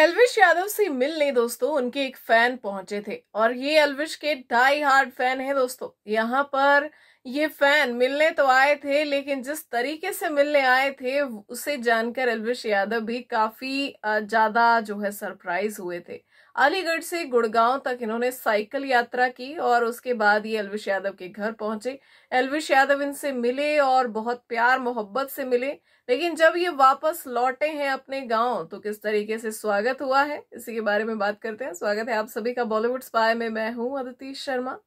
एलविश यादव से मिलने दोस्तों उनके एक फैन पहुंचे थे और ये एलविश के ढाई हार्ड फैन है दोस्तों यहाँ पर ये फैन मिलने तो आए थे लेकिन जिस तरीके से मिलने आए थे उसे जानकर अल्विश यादव भी काफी ज्यादा जो है सरप्राइज हुए थे अलीगढ़ से गुड़गांव तक इन्होंने साइकिल यात्रा की और उसके बाद ये अलवेश यादव के घर पहुंचे अलविश यादव इनसे मिले और बहुत प्यार मोहब्बत से मिले लेकिन जब ये वापस लौटे हैं अपने गांव तो किस तरीके से स्वागत हुआ है इसी के बारे में बात करते हैं स्वागत है आप सभी का बॉलीवुड स्पाय में मैं हूं अदिति शर्मा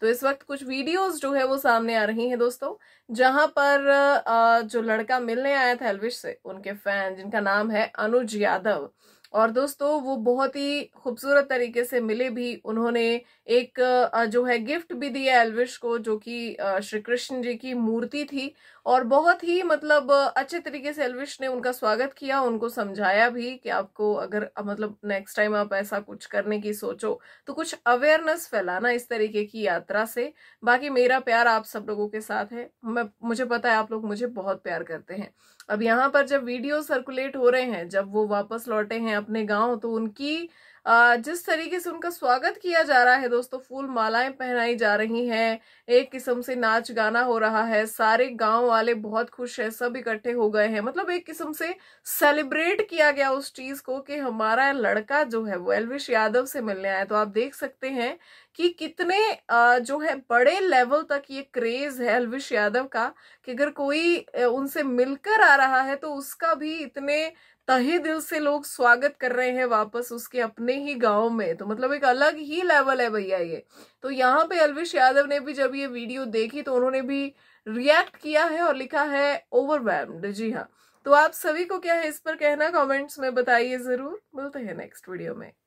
तो इस वक्त कुछ वीडियोस जो है वो सामने आ रही हैं दोस्तों जहां पर जो लड़का मिलने आया था एलविश से उनके फैन जिनका नाम है अनुज यादव और दोस्तों वो बहुत ही खूबसूरत तरीके से मिले भी उन्होंने एक जो है गिफ्ट भी दिया एलविश को जो कि श्री कृष्ण जी की मूर्ति थी और बहुत ही मतलब अच्छे तरीके से एलविश ने उनका स्वागत किया उनको समझाया भी कि आपको अगर मतलब नेक्स्ट टाइम आप ऐसा कुछ करने की सोचो तो कुछ अवेयरनेस फैलाना इस तरीके की यात्रा से बाकी मेरा प्यार आप सब लोगों के साथ है मैं मुझे पता है आप लोग मुझे बहुत प्यार करते हैं अब यहाँ पर जब वीडियो सर्कुलेट हो रहे हैं जब वो वापस लौटे हैं अपने गांव तो उनकी जिस तरीके से उनका स्वागत किया जा रहा है दोस्तों फूल मालाएं पहनाई जा रही हैं एक किस्म से नाच गाना हो रहा है सारे गांव वाले बहुत खुश हैं सब इकट्ठे हो गए हैं मतलब एक किस्म से सेलिब्रेट किया गया उस चीज को कि हमारा लड़का जो है वो एलविश यादव से मिलने आया तो आप देख सकते हैं कि कितने जो है बड़े लेवल तक ये क्रेज है अलविश यादव का कि अगर कोई उनसे मिलकर आ रहा है तो उसका भी इतने तहे दिल से लोग स्वागत कर रहे हैं वापस उसके अपने अपने ही गांव में तो मतलब एक अलग ही लेवल है भैया ये तो यहाँ पे अलविश यादव ने भी जब ये वीडियो देखी तो उन्होंने भी रिएक्ट किया है और लिखा है ओवरवेलम्ड जी हाँ तो आप सभी को क्या है इस पर कहना कमेंट्स में बताइए जरूर मिलते हैं नेक्स्ट वीडियो में